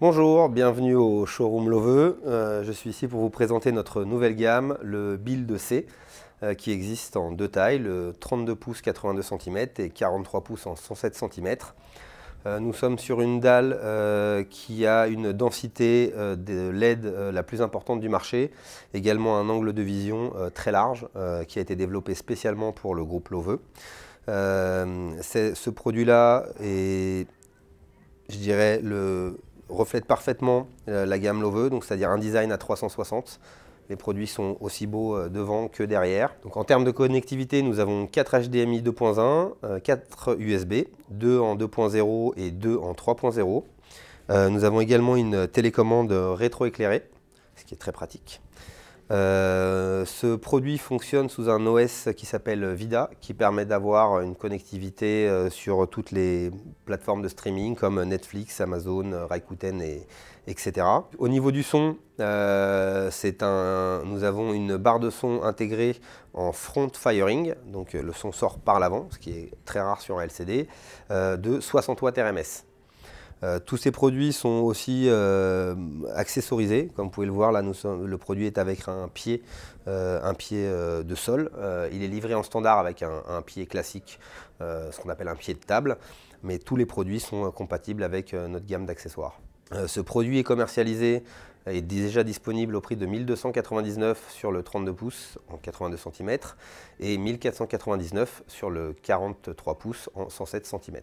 Bonjour, bienvenue au showroom Loveux. Euh, je suis ici pour vous présenter notre nouvelle gamme, le Build C, euh, qui existe en deux tailles, le 32 pouces 82 cm et 43 pouces en 107 cm. Euh, nous sommes sur une dalle qui a une densité de LED la plus importante du marché, également un angle de vision très large qui a été développé spécialement pour le groupe Loveux. ce produit-là est, je dirais, le reflète parfaitement euh, la gamme Love, donc c'est-à-dire un design à 360. Les produits sont aussi beaux euh, devant que derrière. Donc en termes de connectivité, nous avons 4 HDMI 2.1, 4 USB, 2 en 2.0 et 2 en 3.0. Euh, nous avons également une télécommande rétroéclairée, ce qui est très pratique. Euh, ce produit fonctionne sous un OS qui s'appelle Vida, qui permet d'avoir une connectivité euh, sur toutes les plateformes de streaming comme Netflix, Amazon, Rakuten, et, etc. Au niveau du son, euh, nous avons une barre de son intégrée en front firing, donc le son sort par l'avant, ce qui est très rare sur un LCD, de 60 watts RMS. Euh, tous ces produits sont aussi euh, accessorisés. Comme vous pouvez le voir, là, le produit est avec un pied, euh, de sol. il est livré en standard avec un, pied classique, ce qu'on appelle un pied de table. Mais tous les produits sont compatibles avec notre gamme d'accessoires. ce produit est commercialisé est déjà disponible au prix de 1299 sur le 32 pouces en 82 cm et 1499 sur le 43 pouces en 107 cm.